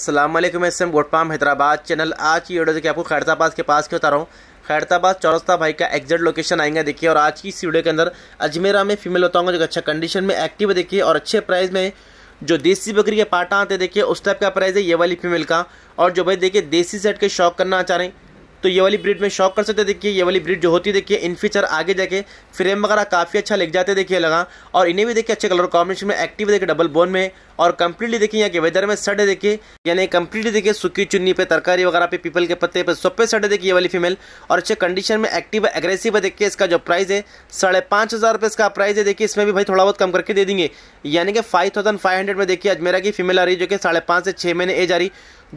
Aslam S M गोटपाम Hyderabad channel आज की वीडियो देखिए आपको खैरताबाद के पास क्यों रहा हूँ खैरताबाद चौरस्ता भाई का एग्जैक्ट लोकेशन आएंगे देखिए और आज की इस वीडियो के अंदर अजमेरा में फीमेल होता हूँ जो अच्छा कंडीशन में एक्टिव है देखिए और अच्छे प्राइस में जो देसी बकरी के पाटा आते हैं देखिए उस टाइप का प्राइस है ये वाली फीमेल का और जो भाई देखिए देसी सेट के शौक करना चाह रहे हैं तो ये वाली ब्रिड में शॉक कर सकते देखिए ये वाली ब्रिड जो होती है देखिए इन फ्यूचर आगे जाके फ्रेम वगैरह काफ़ी अच्छा लग जाते देखिए लगा और इन्हें भी देखिए अच्छे कलर कॉम्बिनेशन में एक्टिव देखिए डबल बोन में और कंप्लीटली देखिए यहाँ के वेदर में सड़ देखिए यानी कंप्लीटली देखिए सुखी चुन्नी पे तरकारी वगैरह पे पीपल के पत्ते पे सब पे सड़ देखिए ये वाली फीमेल और अच्छे कंडीशन में एक्टिव एग्रेसिव है देखिए इसका जो प्राइस है साढ़े पाँच हज़ार रुपये इसका प्राइस है देखिए इसमें भी भाई थोड़ा बहुत कम करके दे देंगे यानी कि फाइव थाउजेंड फाइव हंड्रेड में देखिए अजमेरा की फीमेल आ रही जो कि साढ़े पाँच से छः महीने एज आ रही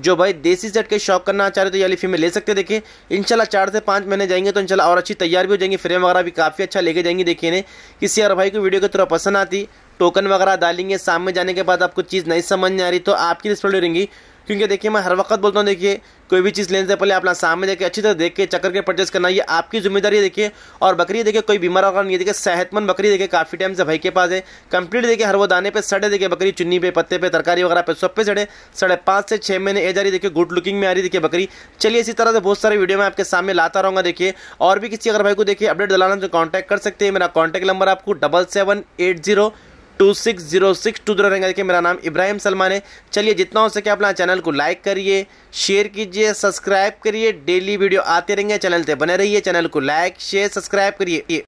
जो भाई देसी सेट के शौक करना चाह रहे तो ये वाली फीमेल ले सकते देखिए इंशाल्लाह चार से पाँच महीने जाएंगे तो इंशाल्लाह और अच्छी तैयार भी हो जाएंगी फ्रेम वगैरह भी काफ़ी अच्छा लेके जाएंगी देखिए ने किसी और भाई को वीडियो के थ्रो पसंद आती टोकन वगैरह डालेंगे सामने जाने के बाद आपको चीज़ नहीं समझ नहीं आ रही तो आपकी रिस्पॉन्ड रहेंगी क्योंकि देखिए मैं हर वक्त बोलता हूँ देखिए कोई भी चीज़ लेने से पहले अपना सामने देखिए अच्छी तरह देख के चक्कर के परचेस करना ये आपकी जिम्मेदारी देखिए और बकरी देखिए कोई बीमार वगैरह नहीं देखिए सेहतमंद बकरी देखिए काफ़ी टाइम से भाई के पास है कंप्लीट देखिए हर वो दाने पे सड़े देखिए बकरी चुन्नी पे पत्ते पे तरकारी वगैरह पे सब पे सड़े साढ़े पाँच से छः महीने ए जा रही देखिए गुड लुकिंग में आ रही देखिए बकरी चलिए इसी तरह से बहुत सारे वीडियो मैं आपके सामने लाता रहूँगा देखिए और भी किसी अगर भाई को देखिए अपडेट दिलाना तो कॉन्टैक्ट कर सकते हैं मेरा कॉन्टैक्ट नंबर आपको double seven eight zero two six zero six two zero रहेंगे देखिए मेरा नाम इब्राहिम सलमान है चलिए जितना हो सके अपना चैनल को लाइक करिए शेयर कीजिए सब्सक्राइब करिए डेली वीडियो आते रहेंगे चैनल से बने रहिए चैनल को लाइक शेयर सब्सक्राइब करिए